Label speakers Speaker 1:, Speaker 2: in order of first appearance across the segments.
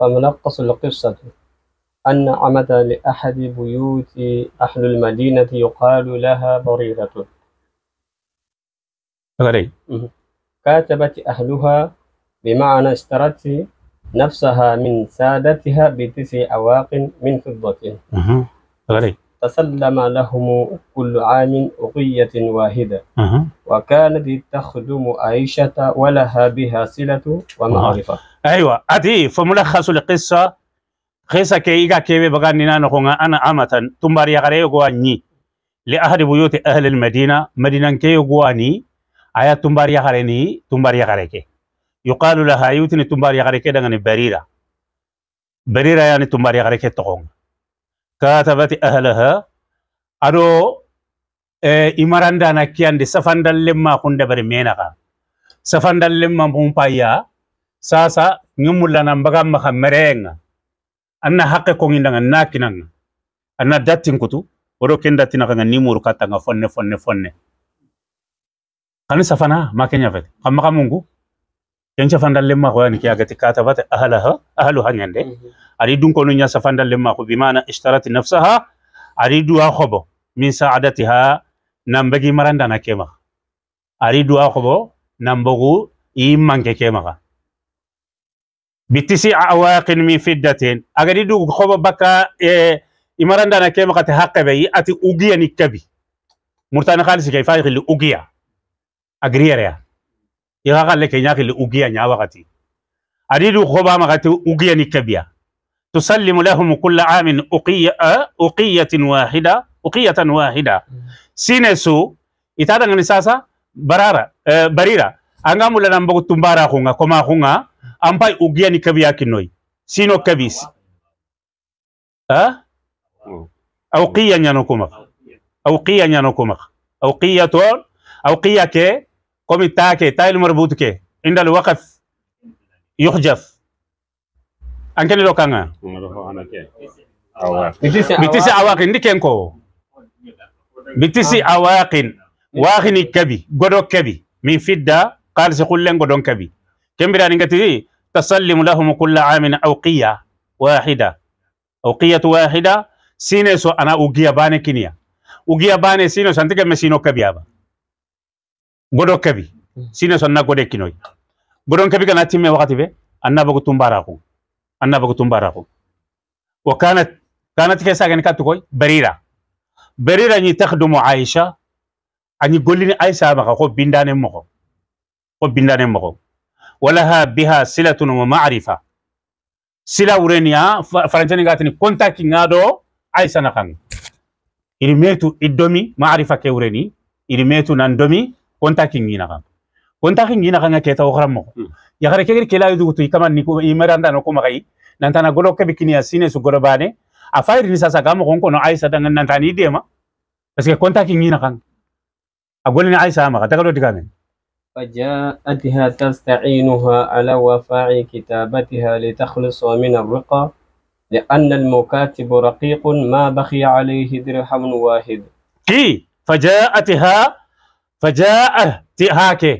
Speaker 1: فملخص القصة أن عمد لأحد بيوت أهل المدينة يقال لها بريرة غريب كاتبت أهلها بمعنى اشترت نفسها من سادتها بتسع أواق من فضة غريب فسلم لهم كل عام أغية واحدة أه. وكانت تخدم عائشة ولها بها صلة ومعرفة
Speaker 2: أيوة أدي فملخص القصة قصة كي كيغا كيبي بغانينا نخونا أنا أمة تمبار يغري غواني لأهل بيوت أهل المدينة مدينة كي غواني آيا تمبار يغريني تمبار يغريكي يقال لها يوتني تمبار يغريكي دغني بريرة بريرة يعني تمبار يغريكي تقوم katabati ahlaha ado e imaranda nakian di safandal lemma kun de bare menaka safandal lemma bum paya sasa nyumulla nan baga ma khamereng anna haqqe ko ngi ndanga nakinan anna datin kutu nga nimuru katanga fonne fonne fonne kan safana makenya vet amma kamungu ينشا فاندال لما هو يعني كي أعتقد كاتبات أهلها أهلها عندي أريدون كونوا ينشا فاندال لما هو بما أن اشترت نفسها أريدوا خبو من سعادتها نمبغي مرندا نكيمة أريدوا خبو نمبغو إيمان كيمة بتسع أواق من فدة أريدوا خبو بكا إمرندا نكيمة تحق بي أتي أوجيا نكبي مرتان خالص كيف أقول أوجيا أغريريا يغاقل لك ينياك اللي أغيا نيا وغتي أريد خبا مغتي أغيا نكبيا تسلم لهم كل عام أقية أقية واحدة أقية واحدة سينسو إتادا نساسا برارا بريرا أنغام لنا مبغو تمبارا خونغا كما خونغا أمباي أغيا نكبيا كنوي سينو كبيس أه؟ أوقية نانو كومك أوقية نانو كومك أوقية تور أوقية كي كومي تاكي تاي المربوط كي عند الوقف يحجف أنك لو كان بتسع أواقن دي كينكو بتسع أواقن واخني كبي غدو كبي من فدا قال سيقول لن غدون كبي كم براني كتري تسلم لهم كل عام أوقية واحدة أوقية واحدة سينسو أنا أوقية باني كينيا أوقية باني سينسو أنت كم سينو كبي أبا godo kabi hmm. sine na godo kinoy godon kabi kana timme wakati be anna bago tumbara ko anna bago tumbara ko wa kanat kanat ke sagan katu koy barira barira ni takhdumu aisha ani golini aisha maka ko bindane moko ko bindane moko walaha biha silatun wa ma'rifa sila urenia farantani gatini contact ngado aisha nakang irimetu idomi ma'rifa ke ureni irimetu nandomi كونتا كينغينا كان كونتا كينغينا كان كيتا وغرامو يا غير كير كلا يدو توي كمان نيكو إيمران دانو كوما غاي نانتانا غلو كبكيني أسيني سو غلو باني أفاير نيسا ساكامو كون كونو عايسا دانو نانتاني ديما بس كي كونتا كينغينا كان أقول إن عايسا أما غتاكلو ديكامين
Speaker 1: فجاءتها تستعينها على وفاء كتابتها لتخلص من الرقى لأن المكاتب رقيق ما بخي عليه درهم واحد كي فجاءتها
Speaker 2: فجاء تهاكي هاكي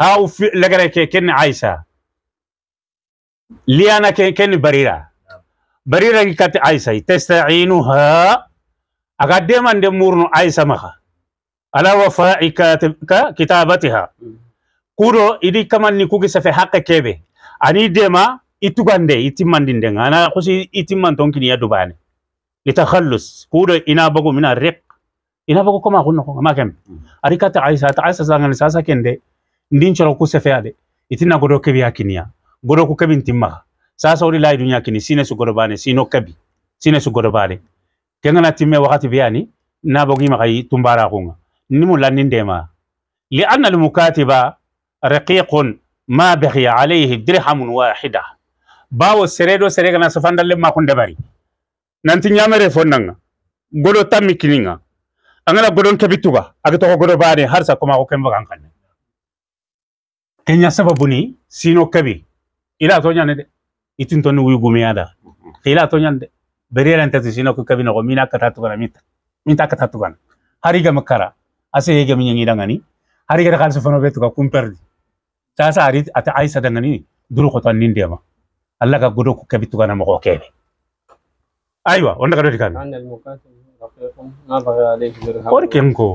Speaker 2: هاو في لغري كي كن عايشة ليانا كي كن بريرة بريرة كات عايشة تستعينها عند دمورن عايشة مها على وفاء كتابتها كورو إدي كمان نكوكي سفي حق كيبي أني ديما itugande itimman dindeng ana kusi itimman tonkini ya dubane litakhallus kudo ina bagu mina rek inafa ko koma kunno ko makem mm. ari kata aisa ta aisa sanga ni sasa kende ndin choro ku sefea de itina godo ke biya kinia godo ku kebin timma sasa uri lai dunya kini sine su godo bane sino kabi sine su godo bane kenga na timme wakati biyani na bogi ma kai tumbara kunga mu lanin de ma li anna al mukatiba raqiqun ma baghi alayhi dirhamun wahida bawo seredo serega na safandal ma kun dabari nanti nyamere fonnanga godo tammi kininga angana godon kebituga agatogo godo bane harsa koma ko kemba kankane kenya sababu ni sino kabi ila to nyane de itin to ni wi ada, ila to nyane de berera ntati sino ko kabi no mina kata kana mita minta katatu kana hari ga makara ase yega minyangi dangani hari ga kan sofono betu ka kumperdi sasa hari ata aisa dangani dulu kota tan ninde ma allah ga godo ko kabi tu kana mo ko kebe aywa onda do dikana Orkenko.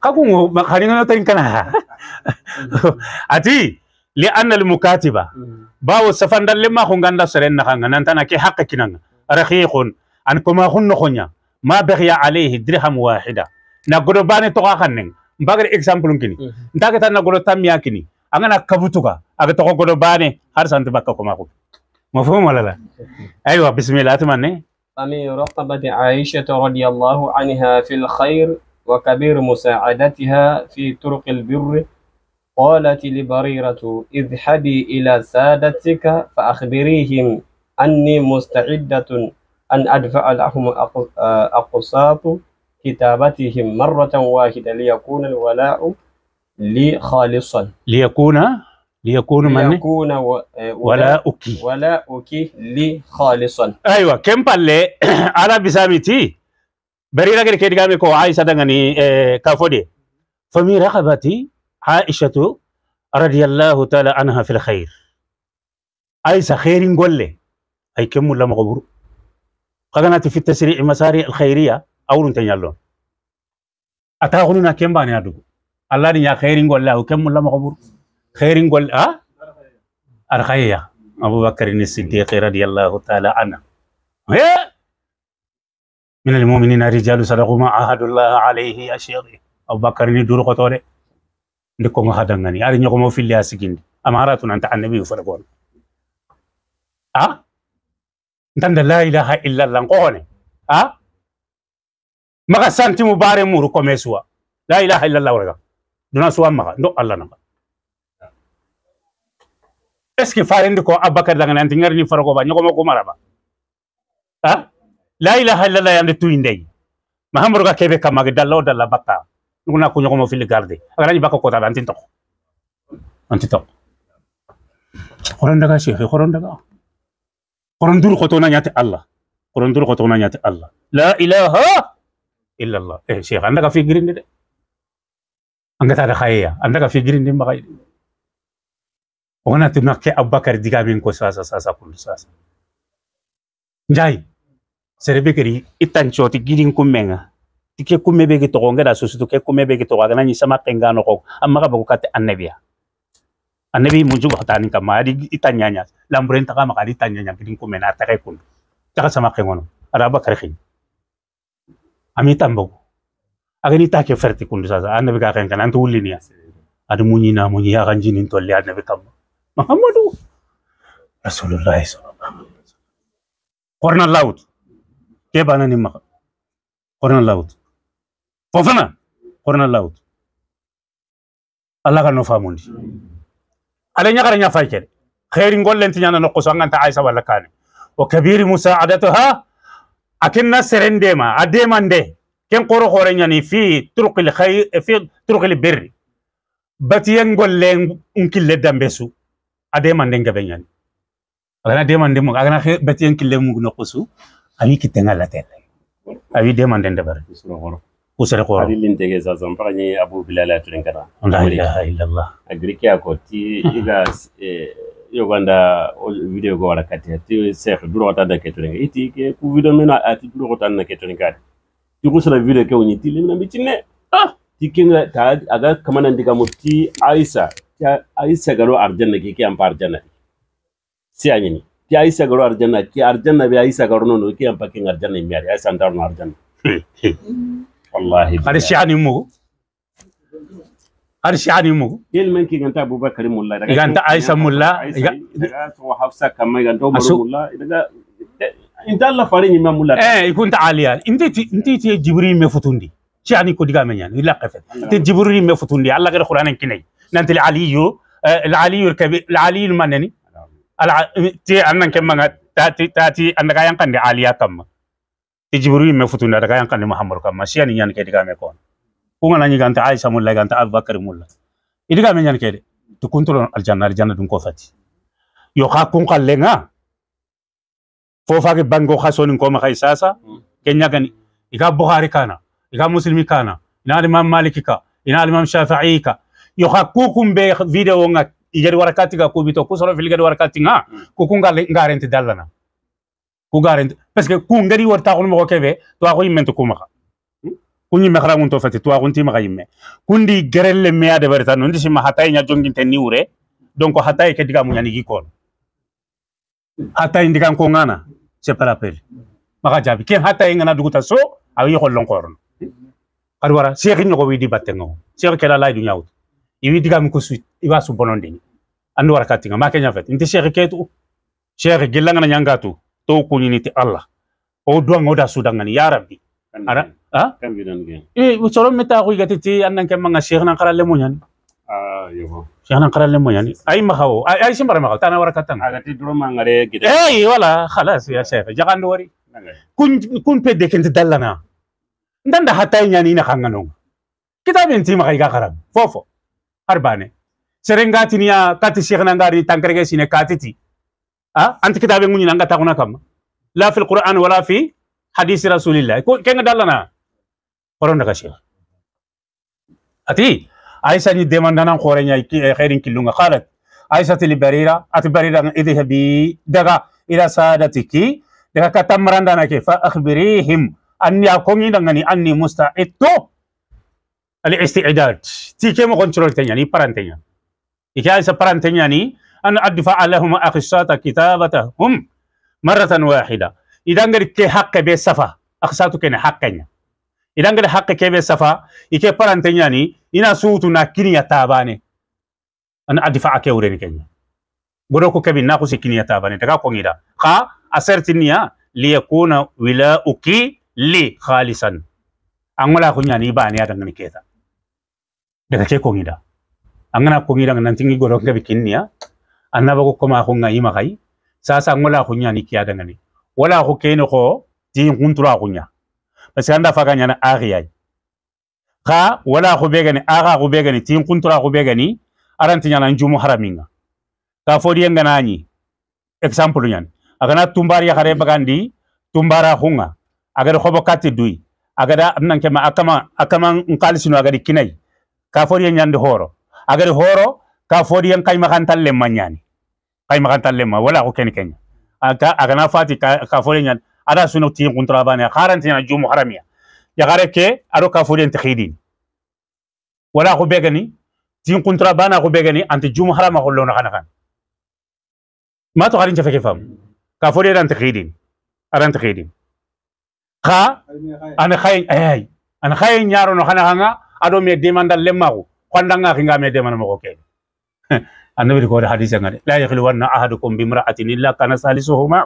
Speaker 2: Kakungo makaringa na tayin kana. Ati li anna al mukatiba bawo safandan lemma ko ganda seren na kanga nan tanake hakka kinanga rakhiqun an kuma hunno khonya ma baghiya alayhi dirham wahida na godo bane to kannen bagare example kini ndake tan na godo tamya kini angana kabutuka aga to godo bane har santu bakka kuma ko mafhum wala la aywa bismillah atmanne
Speaker 1: فمن رطبة عائشة رضي الله عنها في الخير وكبير مساعدتها في طرق البر قالت لبريرة اذهبي إلى سادتك فأخبريهم أني مستعدة أن أدفع لهم أقساط كتابتهم مرة واحدة ليكون الولاء لي خالصا
Speaker 2: ليكون
Speaker 1: ليكون من ليكون و... آه، ولا اوكي لي خالصا ايوه كم بالي انا بسامتي
Speaker 2: بري غير كده قال كو عائشه دغني آه، كافودي فمي رقبتي عائشه رضي الله تعالى عنها في الخير عائشه خير نقول اي كم ولا قبر قناتي في التسريع مساري الخيريه او نتنيالون اتاغنونا كم بان يا الله يا خير نقول له كم ولا قبر خير قول أه أرخية أبو بكر الصديق رضي الله تعالى عنه من المؤمنين رجال صدقوا ما عهد الله عليه أشير أبو بكر ندور قطوله نكون هدانني أرني قوم في الله سكين أمارات أنت عن النبي فرقون أه أنت لا إله إلا الله قونه أه ما سانتي مبارك مورو كوميسوا لا إله إلا الله ورقا دون سوا مغا نو الله نغا eski farendi ko abbakar daga nanti ngarni farago ba nyogo moko maraba ha la ilaha illallah yande tuinde mahamro ga kebe kamage dallo dalla batta nguna ko nyogo mo fil garde agara bako ko tabe antin to antin to koron daga shefe koron daga koron dur ko to na nyati allah koron dur ko to na nyati allah la ilaha illallah eh shefe andaka fi grinde de angata da khaya andaka fi grinde magay ona ke Abubakar diga min ko sasa sasa kullu sasa njai serebe keri itan choti gidin kummenga tike kumme ke to da susu ke kumme bege to gana sama kengano no ko amma ka bagu kate annabiya annabi mun hatani kama adi itan nyanya lambren taka maka di tanya nyanya gidin kumme na taka kun sama kengono Araba Abubakar khin ami tambo agani ke ferti kun sasa annabi ka kan kan antu linia ya adu munyina munyi akan ya, jinin tolle annabi kama محمد رسول الله صلى الله عليه وسلم قرنا اللوت كيف أنا نمخ قرنا اللوت فوفنا قرنا اللوت الله كان نفهموني على نيا كان نفايكر خير نقول لنت نيا نقص عن أنت عايز ولا كان وكبير مساعدتها أكننا سرندما أديمان ده كم قرو يعني في طرق الخير في طرق البر بتيان نقول لنك لدم بسو ade mande ngabe nyani agana de mande mug agana beti en kille mug nokusu ami tenga la tele awi de mande ndabar usere ko ari lin tege za zan fanye abu bilal bilala turen kada
Speaker 3: la ilaha agri ki ko ti iga e, yo banda video go wala kati ti sekh duro ta da keturen iti ke ku video mena ati duro ta na keturen kada ti kusara video ke woni ti limna bicinne ah ti kinga ta aga kamana ndiga mufti aisa ai sagalo arjanna ke ke ampa arjanna si anyini ke ai sagalo arjanna ke arjanna be ai sagaro no ke ampa ke arjanna mi ari ai sandar no
Speaker 2: arjanna wallahi ari si ani mu ari si ani mu il men ke ganta abubakar mulla daga ganta aisha mulla
Speaker 3: daga so
Speaker 2: hafsa kamai ganta umar mulla daga inta alla fare nyima mulla eh ikunta aliya intiti intiti jibril me futundi ci ani ko diga me nyani illa qafat te jibril me futundi alla gara qur'anan kinai نانت العليو آه، العليو الكبير العليو المنني نعم. الع... تي أنا كم تاتي تاتي أنا كايان كان عالية كم تجبري ما فتونا كايان كان محمد كم ماشي يعني يعني أنا يان كذي كام يكون كونا نيجي يكان تعيش مولا يكان تعب بكر مولا إذا كام يان يعني كذي تكون ترى الجنة الجنة دون كوفاتي يوكا كون كان لنا fofake bango khasonin koma kai sasa kenya gani iga buhari kana iga muslimi kana ina imam maliki ka ina imam shafi'i ka yo ha hakukumbe video nga igari warakati ga kubito ku kusoro filigari warakati nga garanti dalana ku garanti parce que ku ngari war taxul mo kebe to ako ku to ku ñi mekhra mun to fati to akun ti ku ndi gerel le mea de verta non ma hatay nya jonginte te niure donc hatay ke diga mu munya nigi kon ndi kan ko ngana c'est pas la peine maka jabi ken hatay ngana duguta so awi xol lon lonkor ar wara cheikh ñoko wi di batte ngo cheikh kala lay du nyaawt iwi diga mi kusui iwa su bonon dini wara katinga ma kenya nyafet inti shere ketu shekhi gilanga na tu to kunyini niti Allah o duwa duang oda sudangani ya rabbi kan ara ha kan e eh, usoro meta ko igati ti annan ke manga shekhi nan karale munyani ah yobo shekhi nan karale nyani ay ma mahawo ay ay simbara mahawo tana warakatan agati duro ma ngare gida eh wala khalas ya shekhi jagando wari kun kun pede kent dalana ndanda hatay nyani na kanganong kitabin ti ma makai ga karab fofo arbane tinia kati shekhna ngari tankrege sine katiti a ah, anti kitabe ngunyi nanga takuna kam la fil qur'an wala fi hadis rasulillah ko kenga dalana koronda daga sheikh ati aisha ni demandana ki eh, khairin kilunga khalat. aisha til barira ati barira idhabi daga ila sadatiki daga na ke fa akhbirihim anni akongida dangani anni musta'idtu al-isti'dad ti ke mo control tenya ni Iki ikai sa parantenya ni an adfa lahum akhsata kitabatahum maratan wahida idan gar ke hakke be safa akhsatu hakke hakkenya idan gar hakke ke be safa ike parantenya ni ina sutu na kiniya tabane an adfa ake ureni kenya godo ko kabi na ko sikiniya tabane daga ko ngida ka asertinia liyakuna wilauki li khalisan Angola kunya ni bani adan ngani keta daga ke kongida angana kongida ngana tingi goro bikin nia. Anna bago koma ko ngai makai sasa ngola nia niki kiya dangani wala ko keno ko di nguntura ko nya parce anda faga nyana ariyai ka wala ko begani aga ko begani ti nguntura ko begani aranti nyana njumu haraminga ka fodi ngana nyi example nyan agana tumbari ya kare bagandi tumbara hunga aga hobo kati dui agada nan kema akama akama nkalisi no dikinai. ka fodi en ñande hooro agari hooro ka fodi en kayma kan talle ma ñani kayma kan talle ma wala ko ken kenya aga agana fati ka, ka fodi ñan ada suno ti kuntra bana kharanti na jumu haramiya ya gare ke aro ka fodi en takhidin wala ko begani ti kuntra bana ko begani anti jumu harama hollo na kan ما تقارن تفكي فهم كافوري أنا تخيدين أنا تخيدين خا أنا خاين أي أنا خاين يارو نخنا هنا ado me demanda lemaru khanda nga kinga me demana mako ke annabi ko hadith ngade la yakhlu wanna ahadukum bi imra'atin illa kana salisuhuma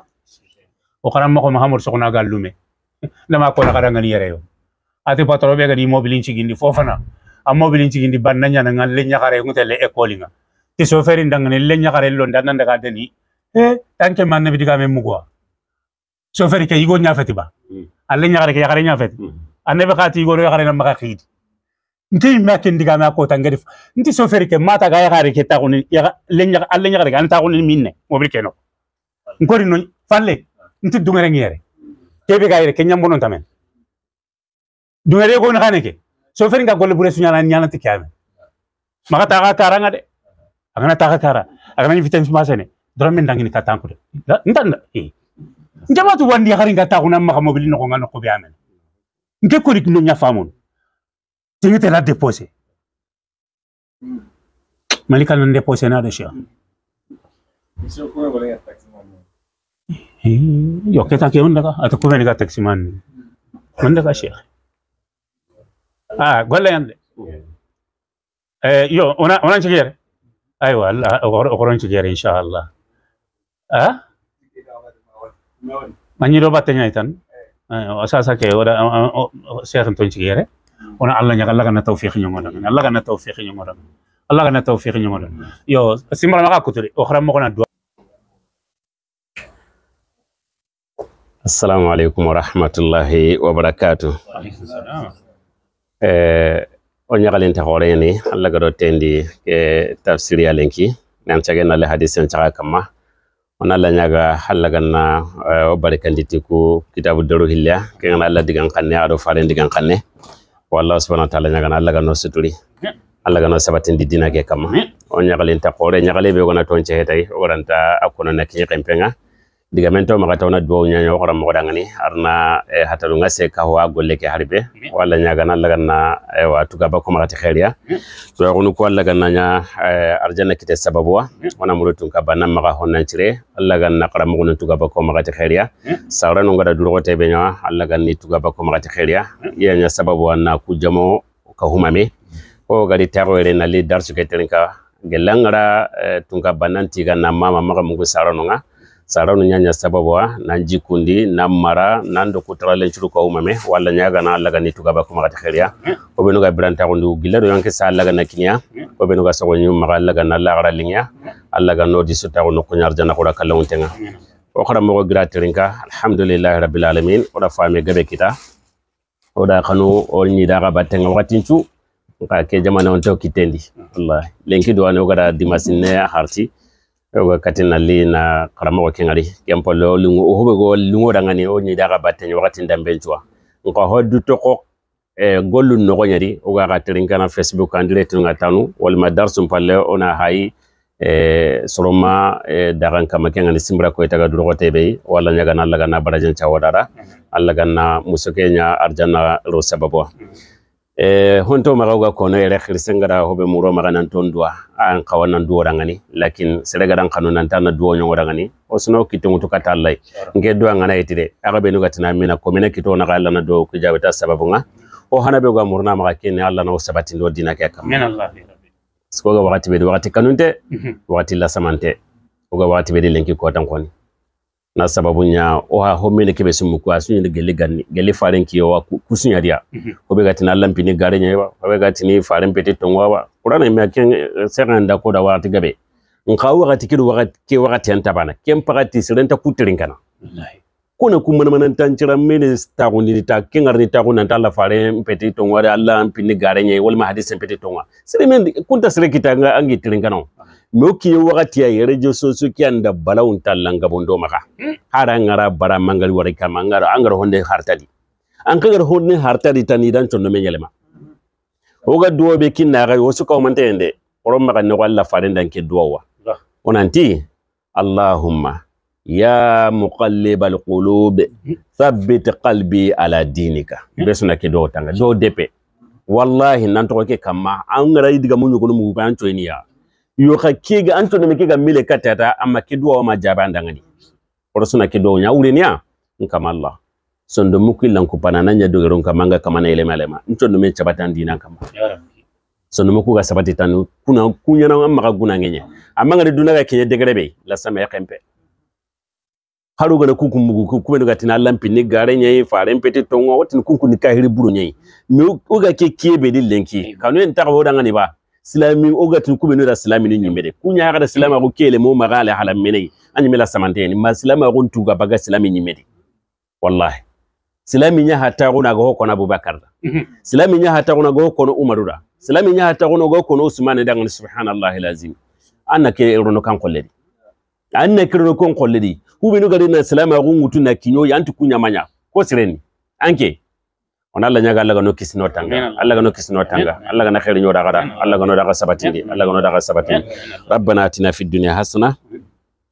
Speaker 2: o kharam mako mahamur sokna galume le ko na kadanga ni yere yo ati patro be gadi mobilin ci gindi fofana am mobilin ci gindi ban nanya nga le nyakare le ecole nga ti soferi ndang ne le nyakare lo ndan deni e eh, tanke man nabi diga me mugwa soferi ke yigo nya fetiba hmm. alle nyakare ke yakare nyafati hmm. annabi khati yigo yakare na nti me kin diga me ko tangeri nti soferi ke mata ga yagare ke ta koni yaga lenya alle nyaga ga ta koni minne mobil keno ngori no falle nti dungere ngere kebe ga yere ke nyambo non tamen dungere ko ni kaneke soferi ga golle bure sunyala nyala ti kame maka ta ga kara ngade agana ta ga kara agana ni vitamine masene drame ndangini katanku de ndan e njama tu wandi ga ringa ta kona maka mobil no ko ko be nke ko dik no nya famun sai ta na depose malika nan depose siapa? da shi yo ke ta ke wanda ka ata atau ni ga taxi man mana wanda ka shi ah golle yande eh yo ona ona orang orang cikir, تجاري ان شاء الله اه ما نيرو باتنيا asal اساسا orang ولا سياتن تون cikir? ona allah ñaga allah kana tawfiq ñongoda allah kana tawfiq ñongoda allah kana tawfiq ñongoda yo simra maka kuturi o xaram mako dua
Speaker 3: assalamu alaikum wa rahmatullahi wa barakatuh eh o ñagalen ta hore ni allah gado tendi ke eh, tafsiri alenki ya nan le hadith en chaga kama on allah ñaga allah ganna eh, o barikanditi ku kitabu daru ke ngana allah digan kanne ado faren digan ko allah subhanahu wa taala ñagana allah gano suturi allah gano sabatindi dina ke kama o oh, ñagalen ta koore ñagale ɓe wona toon cehetay o waranta a kono na kiñi kempenga ah digamento magata ona duwa unya nyawa kora mokoda ngani arna eh, hatalunga se kahwa golle ke haribe mm-hmm. wala nyaga na laga na eh, watu gaba ko magata kheria mm-hmm. to ya kunu ko laga na nya eh, arjana kite sababwa mm-hmm. ona murutu ka bana maga honna chire laga na kara mugunu tu gaba ko magata kheria sawra no ngada duro te benya laga ni tu gaba ko magata kheria ya nya sababwa na kujamo ka humame ko gari tarwele na le darsu ke telinka gelangara eh, tunga bananti na mama maga mungu sawra nga sarano nyanya sababuwa nan jikundi nan mara nan do kutaralen curu ko umame walla nyaga na alla gani tuga ba kuma gata khariya ko be no ga branta do yanke sa alla gana kinya ko be no ga sawo nyum maga alla gana alla gara no disu ta no kunyar jana kala untenga o khara mo gira terinka alhamdulillah rabbil alamin o da gabe kita o kanu o nyi da ga batenga watinchu ke jamana on kitendi wallahi lenki do an dimasine harti katinali na karamɔgɔ keŋari kempɔlɔ luŋo o hobe go luŋo raŋani o nyida ka baten wakati damben cuwa nka ho du toko eh, golu nogo nyari o ga ka tirin kana facebook kan tun tanu walma darsun palle ona hayi eh, soroma eh, dagan kama keŋani simbra ko itaga durogo tebe wala nyaga na laga na barajen cawadara mhm. allaga na musokenya arjana ro sababo mm -hmm eh honto magaw ko no ere khir sengara hobe muro maganan ton dua an kawanan duwa rangani lakin sere garan kanu nan tan duwa nyong rangani osno kitu mutu katallai e. nge duwa ngana itire e arabe no gatina mina ko mina kitu na galla na do ku jaweta sababu nga o hanabe ga murna maga kene alla na sabati ndo dina ke kam min allah rabbi sko ga wakati be wakati kanunte wakati mhm. la samante o ga wakati be lenki ko tan koni na sababunya oha homene kebe sumuku asunyende gele gani gele faren kiyowa kusunyariya dia -hmm. obe gati na lampi ni gare nyewa ko be ni faren pete tongwa wa kurana ime seran da ko da wa ati gabe nka wakati kidu wakati ke wakati anta bana kem pakati sirenta kutirinkana kuna kumana mananta nchira mene ko ni ta kengar ni tago ta la faren pete tongwa da lampi ni gare nyewa wal mahadis pete tongwa sire kunta sire kitanga angi kana muki wakati kin ya rejo sosokiyan da bala unta langa dɔ maka hmm? hara ngara bara mangali wari kama Angar honde harta di an ka honde harta di tani dan chondo me yɛlɛma o ka duwawu bɛ kin na ka wala kaw man tɛ yen wa Onanti allahumma ya muqallibal qulub hmm? thabbit qalbi ala dinika bɛ sɔn ka kɛ depe. tanga wallahi nan kama an idiga yi diga mun ni ya yoka kiga anto na mikiga mile kata katata amma keduwa wama jaba ndangani oro suna keduwa nya ureniya nkama allah sondo muku nkupana nanya duge dogero nkama nga kamana elema elema ntondomi chabata ndina kama ndo muku kasabati tanu kuna kunya na wama guna ngenye. amma ngani duna kenye degrebe la sama ya kempe haru gana kuku mugu kuma daga tina lampi ni gare nyai fare pete tongo watin kuku ni kahiri buru nyai mi uga ke kiebe di lenki Kanuye en ta ga ba silami oga ogatin kube nira silami ni nyimere kunya haka da silama mm. ko kele mo magale halam mene anyi mela samanteni ma silama ko ntuga baga silami nyimere wallahi silami nya hata ko na go ko na abubakar mm-hmm. silami nya hata ko na go ko na umaru silami nya hata ko na go ko na usman da ngani subhanallahi lazim anna ke irono kan kolledi anna ke irono kan kolledi hubinu gari na silama ko ngutu na kinyo yantu kunya manya ko sireni anke ona alla ñaga alla gano kisino tanga alla gano kisino tanga alla gana xeeri ñoo daga da alla gano daga sabatindi alla gano daga sabatindi rabbana atina fid dunya hasana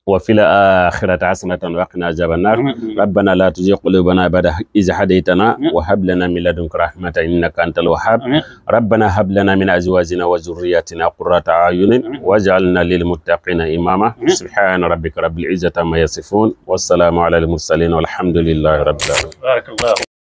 Speaker 3: وفي الآخرة حسنة وقنا عذاب النار ربنا لا تزغ قلوبنا بعد إذ هديتنا وهب لنا من لدنك رحمة إنك أنت الوهاب ربنا هب لنا من أزواجنا وذرياتنا قرة أعين واجعلنا للمتقين إماما سبحان ربك رب العزة ما
Speaker 1: يصفون والسلام على المرسلين والحمد لله رب العالمين
Speaker 2: بارك الله